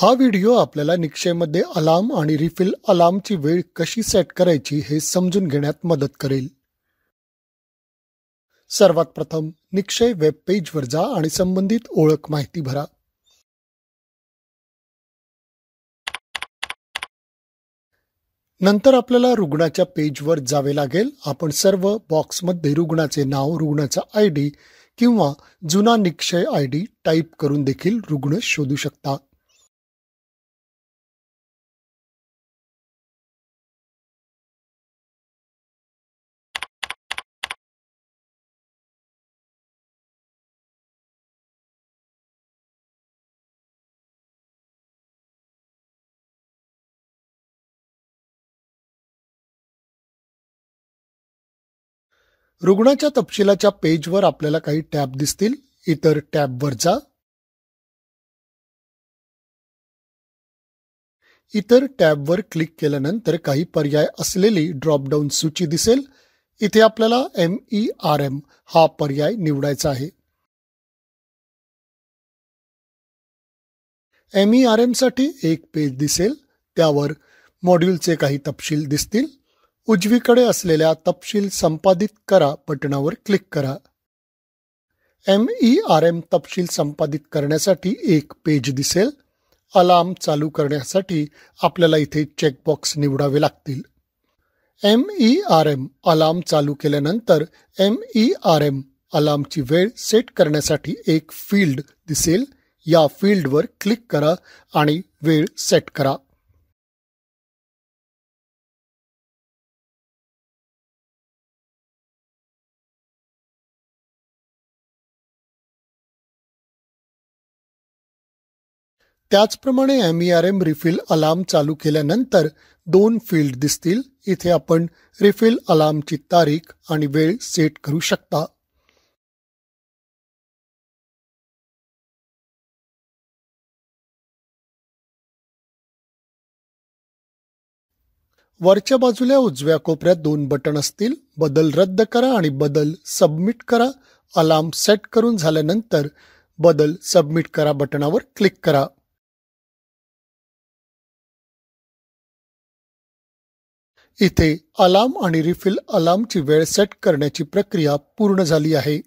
हा व्हिडिओ आपल्याला निक्षयमध्ये अलार्म आणि रिफिल अलार्मची वेळ कशी सेट करायची हे समजून घेण्यात मदत करेल सर्वात प्रथम निक्षय वेब पेजवर जा आणि संबंधित ओळख माहिती भरा नंतर आपल्याला रुग्णाच्या पेजवर जावे लागेल आपण सर्व बॉक्समध्ये रुग्णाचे नाव रुग्णाचा आय डी किंवा जुना निक्षय आय डी टाईप करून देखील रुग्ण शोधू शकता रुग्णाच्या तपशिलाच्या पेजवर आपल्याला काही टॅब दिसतील इतर टॅबवर जा इतर टॅबवर क्लिक केल्यानंतर काही पर्याय असलेली ड्रॉपडाऊन सूची दिसेल इथे आपल्याला एम ई आर एम हा पर्याय निवडायचा आहे एम ई e एक पेज दिसेल त्यावर मॉड्यूलचे काही तपशील दिसतील उजवीकडे असलेल्या तपशील संपादित करा बटणावर क्लिक करा एम ई आर एम तपशील संपादित करण्यासाठी एक पेज दिसेल अलार्म चालू करण्यासाठी आपल्याला इथे चेकबॉक्स निवडावे लागतील M E R M alarm चालू केल्यानंतर एम ई आर एम अलार्मची वेळ सेट करण्यासाठी एक फील्ड दिसेल या फील्डवर क्लिक करा आणि वेळ सेट करा त्याचप्रमाणे M E R M refill alarm चालू केल्यानंतर दोन फील्ड दिसतील इथे आपण रिफिल अलार्मची तारीख आणि वेळ सेट करू शकता वरच्या बाजूला उजव्या कोपऱ्यात दोन बटन असतील बदल रद्द करा आणि बदल सबमिट करा अलार्म सेट करून झाल्यानंतर बदल सबमिट करा बटनावर क्लिक करा इथे अलाम आणि रिफिल अलामची वेळ सेट करण्याची प्रक्रिया पूर्ण झाली आहे